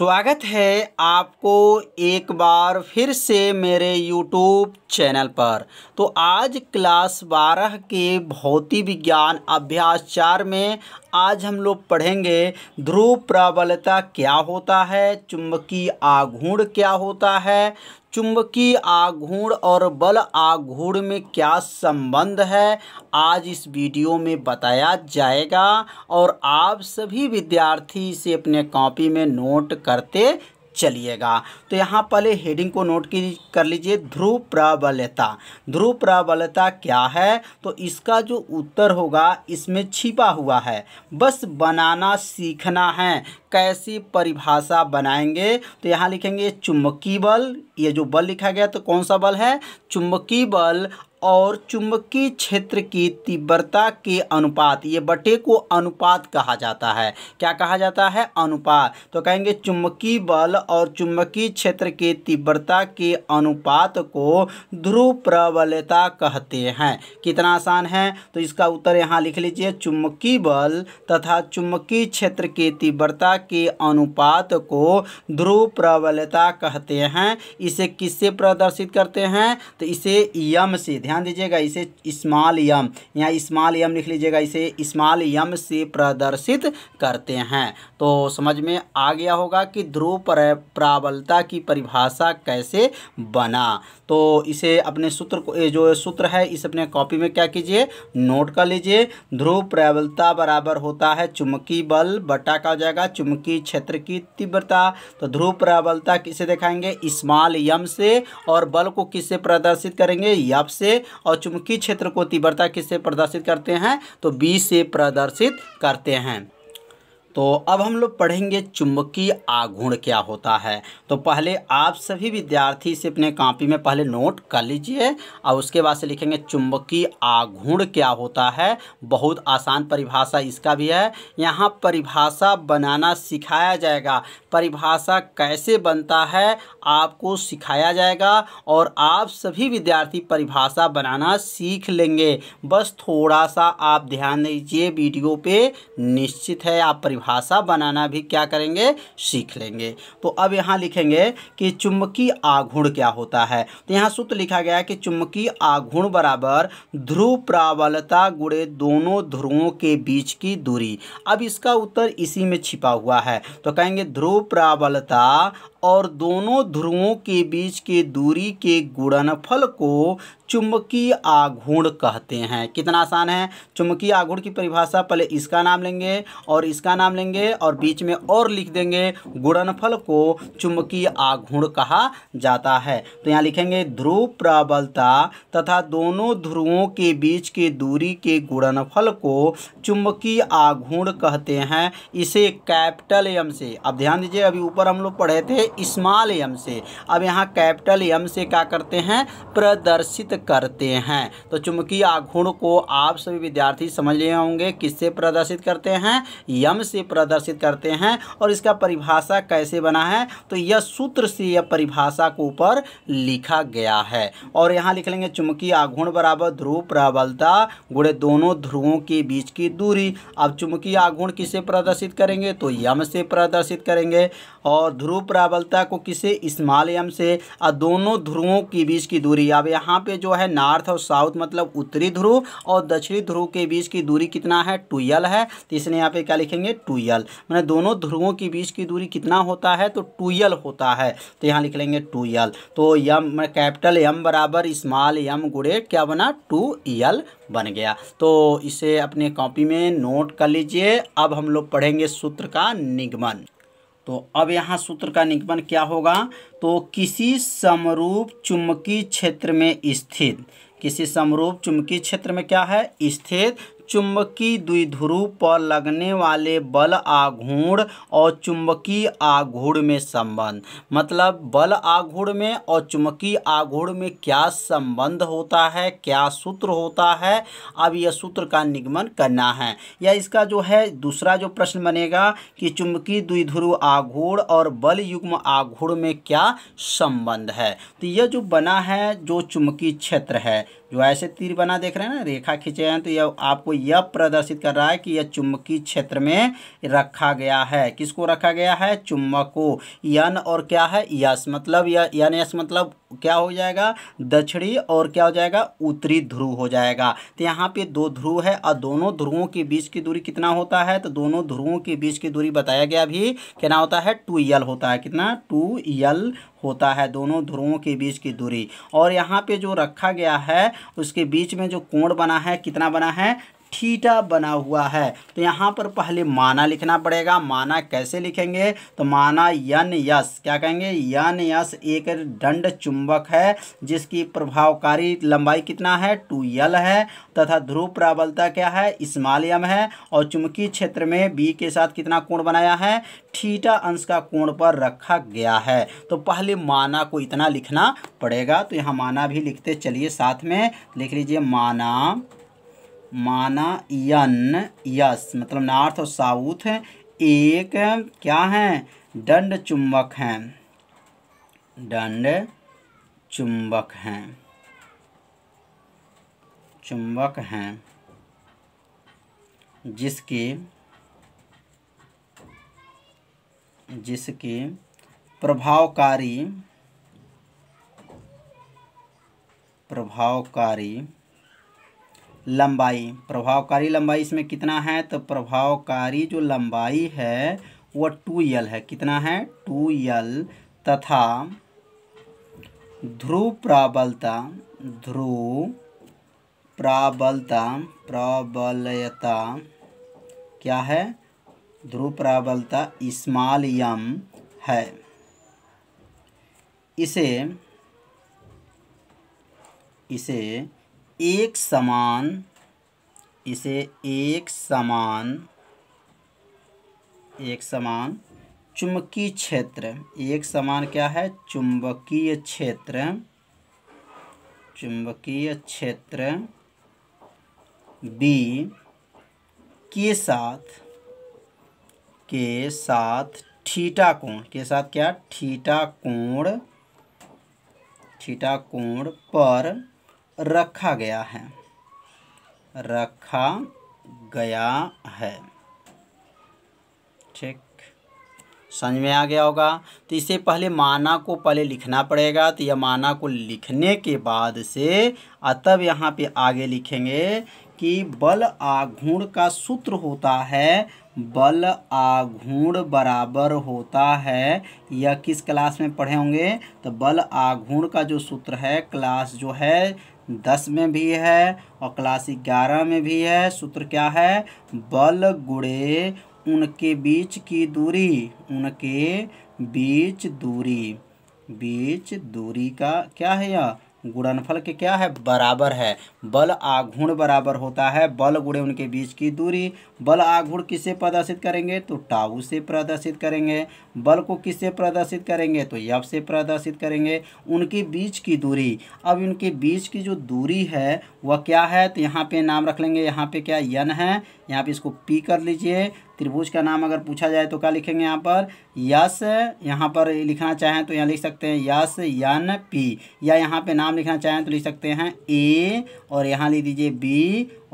स्वागत है आपको एक बार फिर से मेरे यूट्यूब चैनल पर तो आज क्लास बारह के भौतिक विज्ञान अभ्यास चार में आज हम लोग पढ़ेंगे ध्रुव प्रबलता क्या होता है चुंबकीय आघूर्ण क्या होता है चुंबकीय आघूर्ण और बल आघूर्ण में क्या संबंध है आज इस वीडियो में बताया जाएगा और आप सभी विद्यार्थी इसे अपने कॉपी में नोट करते चलिएगा तो यहाँ पहले हेडिंग को नोट की कर लीजिए ध्रुव प्रबलता ध्रुव प्रबलता क्या है तो इसका जो उत्तर होगा इसमें छिपा हुआ है बस बनाना सीखना है कैसी परिभाषा बनाएंगे तो यहाँ लिखेंगे चुंबकीय बल ये जो बल लिखा गया तो कौन सा बल है चुंबकीय बल और चुंबकीय क्षेत्र की तीव्रता के अनुपात ये बटे को अनुपात कहा जाता है क्या कहा जाता है अनुपात तो कहेंगे चुंबकीय बल और चुंबकीय क्षेत्र के तीव्रता के अनुपात को ध्रुव प्रबलता कहते हैं कितना आसान है तो इसका उत्तर यहाँ लिख लीजिए चुंबकीय बल तथा चुंबकीय क्षेत्र के तीव्रता के अनुपात को ध्रुव प्रबलता कहते हैं इसे किससे प्रदर्शित करते हैं तो इसे यम से ध्यान दीजिएगा इसे इस्माल यम यहाँ इस्माल यम लिख लीजिएगा इसे इस्माल यम से प्रदर्शित करते हैं तो समझ में आ गया होगा कि ध्रुव प्राबलता की परिभाषा कैसे बना तो इसे अपने सूत्र को जो सूत्र है इस अपने कॉपी में क्या कीजिए नोट कर लीजिए ध्रुव प्रबलता बराबर होता है चुमकी बल बटा का हो जाएगा चुमकी क्षेत्र की तीव्रता तो ध्रुव प्रबलता किसे दिखाएंगे इस्माल यम से और बल को किससे प्रदर्शित करेंगे यप से और चुंबकीय क्षेत्र को तीव्रता किससे प्रदर्शित करते हैं तो बी से प्रदर्शित करते हैं तो अब हम लोग पढ़ेंगे चुंबकीय आघूर्ण क्या होता है तो पहले आप सभी विद्यार्थी से अपने कापी में पहले नोट कर लीजिए और उसके बाद से लिखेंगे चुंबकीय आघूर्ण क्या होता है बहुत आसान परिभाषा इसका भी है यहाँ परिभाषा बनाना सिखाया जाएगा परिभाषा कैसे बनता है आपको सिखाया जाएगा और आप सभी विद्यार्थी परिभाषा बनाना सीख लेंगे बस थोड़ा सा आप ध्यान दीजिए वीडियो पर निश्चित है आप परिभाषा बनाना भी क्या करेंगे सीख लेंगे तो अब यहाँ लिखेंगे कि चुम्बकीय आघूर्ण क्या होता है तो यहाँ सूत्र लिखा गया कि चुम्बकीय आघूर्ण बराबर ध्रुव प्रावलता गुड़े दोनों ध्रुवों के बीच की दूरी अब इसका उत्तर इसी में छिपा हुआ है तो कहेंगे ध्रुव प्रावलता और दोनों ध्रुवों के बीच के दूरी के गुणनफल को चुंबकीय आघूर्ण कहते हैं कितना आसान है चुंबकीय आघूर्ण की परिभाषा पहले इसका नाम लेंगे और इसका नाम लेंगे और बीच में और लिख देंगे गुणनफल को चुंबकीय आघूर्ण कहा जाता है तो यहाँ लिखेंगे ध्रुव प्रबलता तथा दोनों ध्रुवों के बीच के दूरी के गुणनफल को चुंबकीय आघूर्ण कहते हैं इसे कैपिटल एम से अब ध्यान दीजिए अभी ऊपर हम लोग पढ़े थे स्मॉल यम से अब यहाँ कैपिटल यम से क्या करते हैं प्रदर्शित करते हैं तो चुंबकीय आघूर्ण को आप सभी विद्यार्थी समझ लिए होंगे किससे प्रदर्शित करते हैं यम से प्रदर्शित करते हैं और इसका परिभाषा कैसे बना है तो यह सूत्र से यह परिभाषा को ऊपर लिखा गया है और यहाँ लिख लेंगे चुंबकीय आघूर्ण बराबर ध्रुव प्रबलता गुड़े दोनों ध्रुवों के बीच की दूरी अब चुंबकीय आघूर्ण किसे प्रदर्शित करेंगे तो यम से प्रदर्शित करेंगे और ध्रुव प्रबल बलता को किसे इस्माल इस्मालयम से और दोनों ध्रुवों के बीच की दूरी अब यहाँ पे जो है नॉर्थ और साउथ मतलब उत्तरी ध्रुव और दक्षिणी ध्रुव के बीच की दूरी कितना है टूयल है तो इसने यहाँ पे क्या लिखेंगे टूयल मैंने दोनों ध्रुवों के बीच की दूरी कितना होता है तो टूयल होता है तो यहाँ लिख लेंगे टूयल तो यम कैपिटल यम बराबर इस्माल यम गुड़े क्या बना टू यल बन गया तो इसे अपने कॉपी में नोट कर लीजिए अब हम लोग पढ़ेंगे सूत्र का निगमन तो अब यहाँ सूत्र का निगमन क्या होगा तो किसी समरूप चुंबकीय क्षेत्र में स्थित किसी समरूप चुंबकीय क्षेत्र में क्या है स्थित चुंबकीय द्विध्रुव पर लगने वाले बल आघूर्ण और चुंबकीय आघूर्ण में संबंध मतलब बल आघूर्ण में और चुंबकीय आघूर्ण में क्या संबंध होता है क्या सूत्र होता है अब यह सूत्र का निगमन करना है या इसका जो है दूसरा जो प्रश्न बनेगा कि चुंबकीय द्विध्रुव आघूर्ण और बल युग्म आघूर्ण में क्या संबंध है तो यह जो बना है जो चुंबकीय क्षेत्र है जो ऐसे तीर बना देख रहे हैं ना रेखा खींचे हैं तो यह आपको यह प्रदर्शित कर रहा है कि यह चुंबकीय क्षेत्र में रखा गया है किसको रखा गया है चुम्बक को यन और क्या है यस मतलब यन यस मतलब क्या हो जाएगा दक्षिणी और क्या हो जाएगा उत्तरी ध्रुव हो जाएगा तो यहाँ पे दो ध्रुव है और दोनों ध्रुवों के बीच की दूरी कितना होता है तो दोनों ध्रुवों के बीच की दूरी बताया गया अभी क्या होता है टू यल होता है कितना टू यल होता है दोनों ध्रुवों के बीच की दूरी और यहाँ पे जो रखा गया है उसके बीच में जो कोण बना है कितना बना है थीटा बना हुआ है तो यहाँ पर पहले माना लिखना पड़ेगा माना कैसे लिखेंगे तो माना यन यस क्या कहेंगे यन यस एक दंड चुम चुंबक है जिसकी प्रभावकारी लंबाई कितना है टू यल है तथा ध्रुव प्रबलता क्या है स्मॉल यम है और चुंबकीय क्षेत्र में बी के साथ कितना कोण बनाया है ठीटा अंश का कोण पर रखा गया है तो पहले माना को इतना लिखना पड़ेगा तो यहाँ माना भी लिखते चलिए साथ में लिख लीजिए माना माना यन यस मतलब नॉर्थ और साउथ एक क्या है दंड चुंबक हैं दंड चुंबक हैं चुंबक हैं जिसके जिसके प्रभावकारी प्रभावकारी लंबाई प्रभावकारी लंबाई इसमें कितना है तो प्रभावकारी जो लंबाई है वह टू यल है कितना है टू यल तथा ध्रुव प्रबलता ध्रुव प्रबलता प्रबलयता क्या है ध्रुव प्रबलता इस्माल यम है इसे इसे एक समान इसे एक समान एक समान चुंबकीय क्षेत्र एक समान क्या है चुंबकीय क्षेत्र चुंबकीय क्षेत्र बी के साथ के साथ ठीटा कोण के साथ क्या ठीटा कोण ठीटा कोण पर रखा गया है रखा गया है ठीक समझ में आ गया होगा तो इससे पहले माना को पहले लिखना पड़ेगा तो यह माना को लिखने के बाद से तब यहाँ पे आगे लिखेंगे कि बल आघूर्ण का सूत्र होता है बल आघूर्ण बराबर होता है यह किस क्लास में पढ़े होंगे तो बल आघूर्ण का जो सूत्र है क्लास जो है दस में भी है और क्लास ग्यारह में भी है सूत्र क्या है बल गुड़े उनके बीच की दूरी उनके बीच दूरी बीच दूरी का क्या है यह गुणनफल के क्या है बराबर है बल आघूर्ण बराबर होता है बल गुणे उनके बीच की दूरी बल आघूर्ण किससे प्रदर्शित करेंगे तो टाऊ से प्रदर्शित करेंगे बल को किससे प्रदर्शित करेंगे तो यफ से प्रदर्शित करेंगे उनके बीच की दूरी अब उनके बीच की जो दूरी है वह क्या है तो यहाँ पे नाम रख लेंगे यहाँ पे क्या यन है यहाँ पे इसको पी कर लीजिए त्रिभुज का नाम अगर पूछा जाए तो क्या लिखेंगे यहाँ पर यस यहाँ पर लिखना चाहें तो यहाँ लिख सकते हैं यस यन पी या यहाँ पे नाम लिखना चाहें तो लिख सकते हैं ए और यहाँ लिख दीजिए बी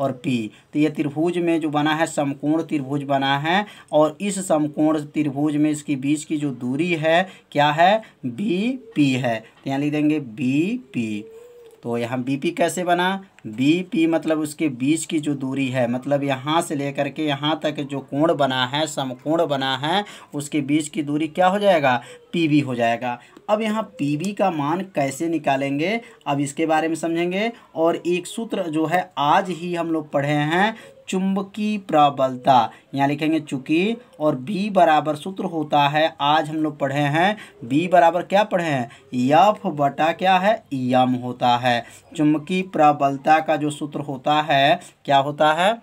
और पी तो ये त्रिभुज में जो बना है समकोण त्रिभुज बना है और इस समकोण त्रिभुज में इसकी बीच की जो दूरी है क्या है बी पी है तो यहाँ लिख देंगे बी पी तो यहाँ बी पी कैसे बना बी पी मतलब उसके बीच की जो दूरी है मतलब यहाँ से लेकर के यहाँ तक जो कोण बना है समकोण बना है उसके बीच की दूरी क्या हो जाएगा पी हो जाएगा अब यहाँ पी बी का मान कैसे निकालेंगे अब इसके बारे में समझेंगे और एक सूत्र जो है आज ही हम लोग पढ़े हैं चुंबकीय प्रबलता यहाँ लिखेंगे चूंकि और B बराबर सूत्र होता है आज हम लोग पढ़े हैं B बराबर क्या पढ़े हैं यफ बटा क्या है यम होता है चुंबकीय प्रबलता का जो सूत्र होता है क्या होता है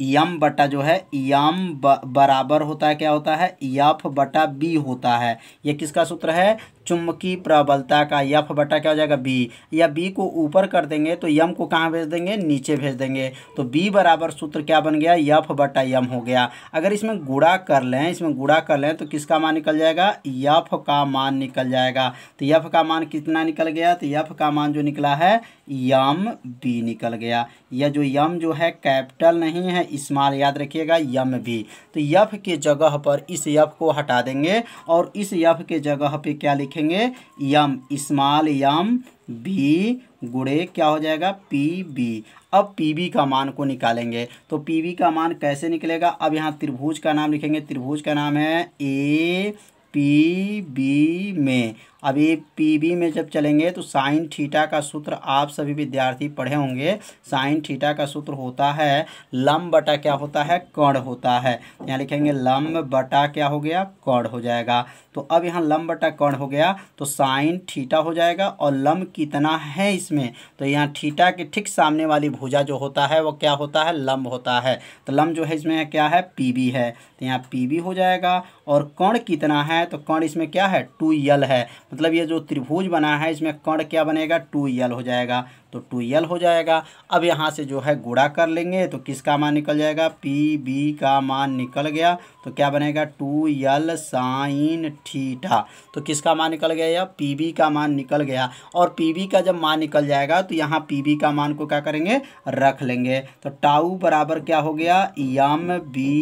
यम बटा जो है यम बराबर होता है क्या होता है यफ बटा बी होता है ये किसका सूत्र है चुंबकीय प्रबलता का यफ बटा क्या हो जाएगा बी या बी को ऊपर कर देंगे तो यम को कहाँ भेज देंगे नीचे भेज देंगे तो बी बराबर सूत्र क्या बन गया यफ बटा यम हो गया अगर इसमें गुड़ा कर लें इसमें गुड़ा कर लें तो किसका मान निकल जाएगा यफ का मान निकल जाएगा तो यफ का मान कितना निकल गया तो यफ का मान जो निकला है यम बी निकल गया यह जो यम जो है कैपिटल नहीं है इस्माल याद रखिएगा यम भी तो यफ के जगह पर इस यफ को हटा देंगे और इस यफ के जगह पर क्या लिखे लिखेंगे यम इस्माल यम बी गुड़े क्या हो जाएगा पी बी अब पी बी का मान को निकालेंगे तो पी बी का मान कैसे निकलेगा अब यहाँ त्रिभुज का नाम लिखेंगे त्रिभुज का नाम है ए पी बी में अभी पीबी में जब चलेंगे तो साइन थीटा का सूत्र आप सभी विद्यार्थी पढ़े होंगे साइन थीटा का सूत्र होता है लम बटा क्या होता है कण होता है यहाँ लिखेंगे लम्ब बटा क्या हो गया कण हो जाएगा तो अब यहाँ लम्ब बटा कर्ण हो गया तो साइन थीटा हो जाएगा और लम्ब कितना है इसमें तो यहाँ थीटा के ठीक सामने वाली भुजा जो होता है वो क्या होता है लम्ब होता है तो लम्ब जो है इसमें क्या है पी है तो यहाँ पी हो जाएगा और कण कितना है तो कण इसमें क्या है टू है मतलब ये जो त्रिभुज बना है इसमें कर्ण क्या बनेगा टू यल हो जाएगा तो टू एल हो जाएगा अब यहाँ से जो है गुड़ा कर लेंगे तो किसका मान निकल जाएगा पी बी का मान निकल गया तो क्या बनेगा टू यल साइन ठीठा तो किसका मान निकल गया या पी बी का मान निकल गया और पी बी का जब मान निकल जाएगा तो यहाँ पी बी का मान को क्या करेंगे रख लेंगे तो टाऊ बराबर क्या हो गया यम बी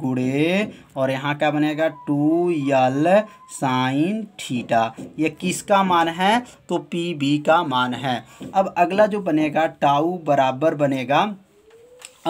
गुड़े और यहाँ क्या बनेगा टू यल साइन ठीठा ये किसका मान है तो पी बी का मान है अब अगर अगला जो बनेगा टाऊ बराबर बनेगा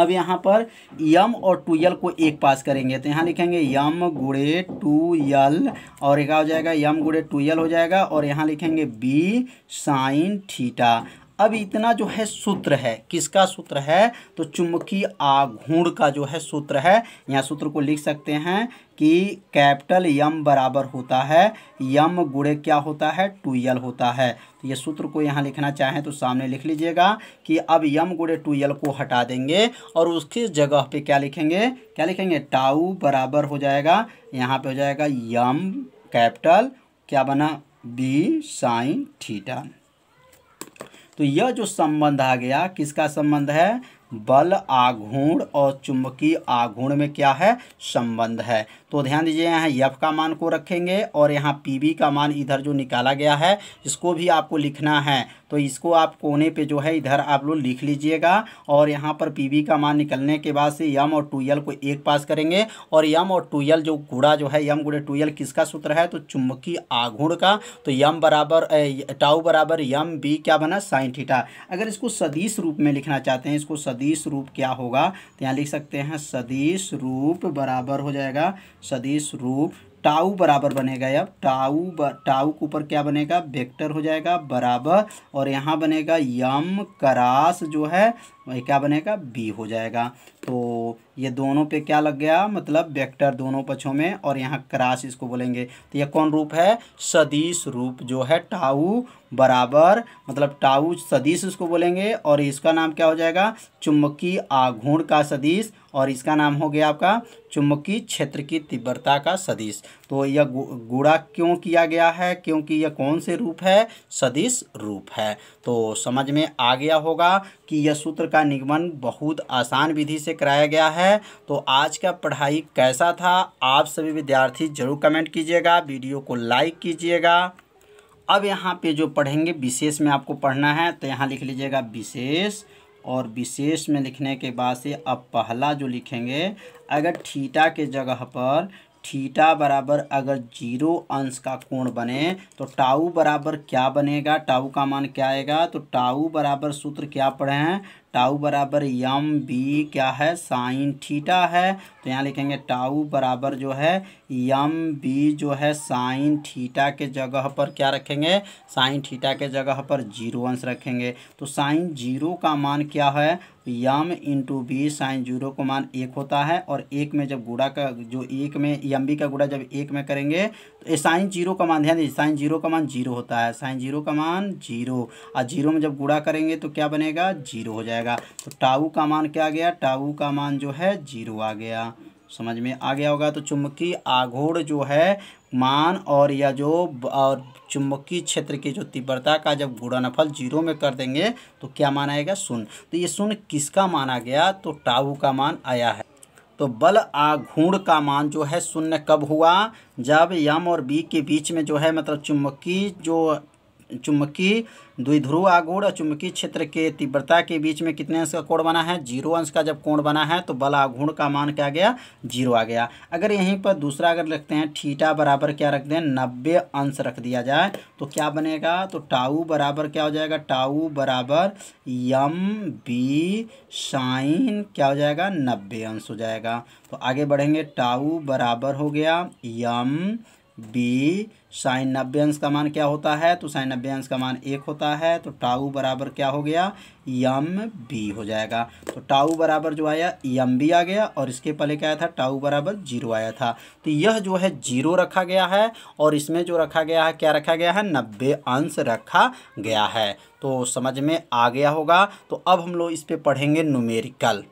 अब यहाँ पर यम और टू यल को एक पास करेंगे तो यहाँ लिखेंगे यम गुड़े टू यल और एक हो जाएगा यम गुड़े टू यल हो जाएगा और यहाँ लिखेंगे बी साइन थीटा अब इतना जो है सूत्र है किसका सूत्र है तो चुम्बकीय आघूर्ण का जो है सूत्र है यहाँ सूत्र को लिख सकते हैं कि कैपिटल यम बराबर होता है यम गुड़े क्या होता है टू यल होता है तो ये सूत्र को यहाँ लिखना चाहें तो सामने लिख लीजिएगा कि अब यम गुड़े टू यल को हटा देंगे और उसकी जगह पे क्या लिखेंगे क्या लिखेंगे टाऊ बराबर हो जाएगा यहाँ पे हो जाएगा यम कैपिटल क्या बना बी साइन थीटा तो यह जो संबंध आ गया किसका संबंध है बल आघूर्ण और चुंबकीय आघूर्ण में क्या है संबंध है तो ध्यान दीजिए यहाँ यफ का मान को रखेंगे और यहाँ पी का मान इधर जो निकाला गया है इसको भी आपको लिखना है तो इसको आप कोने पे जो है इधर आप लोग लिख लीजिएगा और यहाँ पर पी का मान निकलने के बाद से यम और टू को एक पास करेंगे और यम और टू जो गुड़ा जो है यम गुड़े टू किसका सूत्र है तो चुम्बकी आघूण का तो यम बराबर टाउ बराबर यम बी क्या बना साइन थीटा अगर इसको सदीश रूप में लिखना चाहते हैं इसको सदीश रूप क्या होगा तो यहाँ लिख सकते हैं सदीश रूप बराबर हो जाएगा सदीश रूप टाऊ बराबर बनेगा अब टाऊ टाऊ के ऊपर क्या बनेगा वेक्टर हो जाएगा बराबर और यहाँ बनेगा यम करास जो है क्या बनेगा बी हो जाएगा तो ये दोनों पे क्या लग गया मतलब वेक्टर दोनों पक्षों में और यहाँ क्रास इसको बोलेंगे तो ये कौन रूप है सदिश रूप जो है टाऊ बराबर मतलब टाऊ सदिश इसको बोलेंगे और इसका नाम क्या हो जाएगा चुम्बकीय आघूर्ण का सदिश और इसका नाम हो गया आपका चुम्बकीय क्षेत्र की तीव्रता का सदिश तो यह गुड़ा क्यों किया गया है क्योंकि यह कौन से रूप है सदिश रूप है तो समझ में आ गया होगा कि यह सूत्र का निगमन बहुत आसान विधि से कराया गया है तो आज का पढ़ाई कैसा था आप सभी विद्यार्थी जरूर कमेंट कीजिएगा वीडियो को लाइक कीजिएगा अब यहाँ पे जो पढ़ेंगे विशेष में आपको पढ़ना है तो यहाँ लिख लीजिएगा विशेष और विशेष में लिखने के बाद से अब पहला जो लिखेंगे अगर ठीटा के जगह पर थीटा बराबर अगर जीरो अंश का कोण बने तो टाऊ बराबर क्या बनेगा टाऊ का मान क्या आएगा तो टाऊ बराबर सूत्र क्या पढ़े हैं टाऊ बराबर यम बी क्या है साइन थीटा है तो यहाँ लिखेंगे टाऊ बराबर जो है यम बी जो है साइन थीटा के जगह पर क्या रखेंगे साइन थीटा के जगह पर जीरो अंश रखेंगे तो साइन जीरो का मान क्या है M into B sine zero को मान एक होता है और एक में जब गुड़ा का जो एक में यम बी का गुड़ा जब एक में करेंगे तो साइन जीरो का मान ध्यान दीजिए साइन जीरो का मान जीरो होता है साइन जीरो का मान जीरो और जीरो में जब गुड़ा करेंगे तो क्या बनेगा जीरो हो जाएगा तो टाऊ का मान क्या आ गया टाऊ का मान जो है जीरो आ गया समझ में आ गया होगा तो चुम्बकी आघोड़ जो है मान और या जो और चुंबकीय क्षेत्र की जो तीव्रता का जब गुणनफल जीरो में कर देंगे तो क्या माना आएगा शून्य तो ये शून्य किसका माना गया तो टाऊ का मान आया है तो बल आघूर्ण का मान जो है शून्य कब हुआ जब यम और बी के बीच में जो है मतलब चुंबकीय जो चुंबकीय द्विध्रुव आगुण और चुम्बकीय क्षेत्र के तीव्रता के बीच में कितने अंश का कोण बना है जीरो अंश का जब कोण बना है तो बल आघूर्ण का मान क्या गया जीरो आ गया अगर यहीं पर दूसरा अगर रखते हैं ठीटा बराबर क्या रख दें नब्बे अंश रख दिया जाए तो क्या बनेगा तो टाऊ बराबर क्या हो जाएगा टाऊ बराबर यम बी साइन क्या हो जाएगा नब्बे अंश हो जाएगा तो आगे बढ़ेंगे टाऊ बराबर हो गया यम बी साइन नब्बे अंश का मान क्या होता है तो साइन नब्बे अंश का मान एक होता है तो टाऊ बराबर क्या हो गया यम बी हो जाएगा तो टाऊ बराबर जो आया यम बी आ गया और इसके पहले क्या आया था टाऊ बराबर जीरो आया था तो यह जो है जीरो रखा गया है और इसमें जो रखा गया है क्या रखा गया है नब्बे अंश रखा गया है तो समझ में आ गया होगा तो अब हम लोग इस पर पढ़ेंगे नुमेरिकल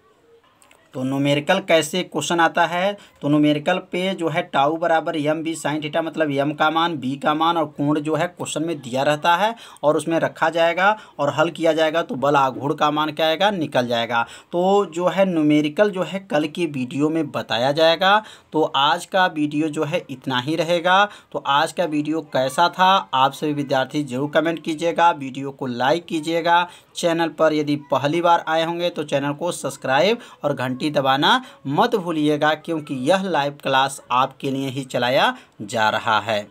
तो नोमेरिकल कैसे क्वेश्चन आता है तो नोमेरिकल पे जो है टाउ बराबर यम बी साइन थीटा मतलब यम का मान बी का मान और कोण जो है क्वेश्चन में दिया रहता है और उसमें रखा जाएगा और हल किया जाएगा तो बल आघूर्ण का मान क्या आएगा निकल जाएगा तो जो है नोमेरिकल जो है कल की वीडियो में बताया जाएगा तो आज का वीडियो जो है इतना ही रहेगा तो आज का वीडियो कैसा था आप सभी विद्यार्थी ज़रूर कमेंट कीजिएगा वीडियो को लाइक कीजिएगा चैनल पर यदि पहली बार आए होंगे तो चैनल को सब्सक्राइब और घंटे घंटी दबाना मत भूलिएगा क्योंकि यह लाइव क्लास आपके लिए ही चलाया जा रहा है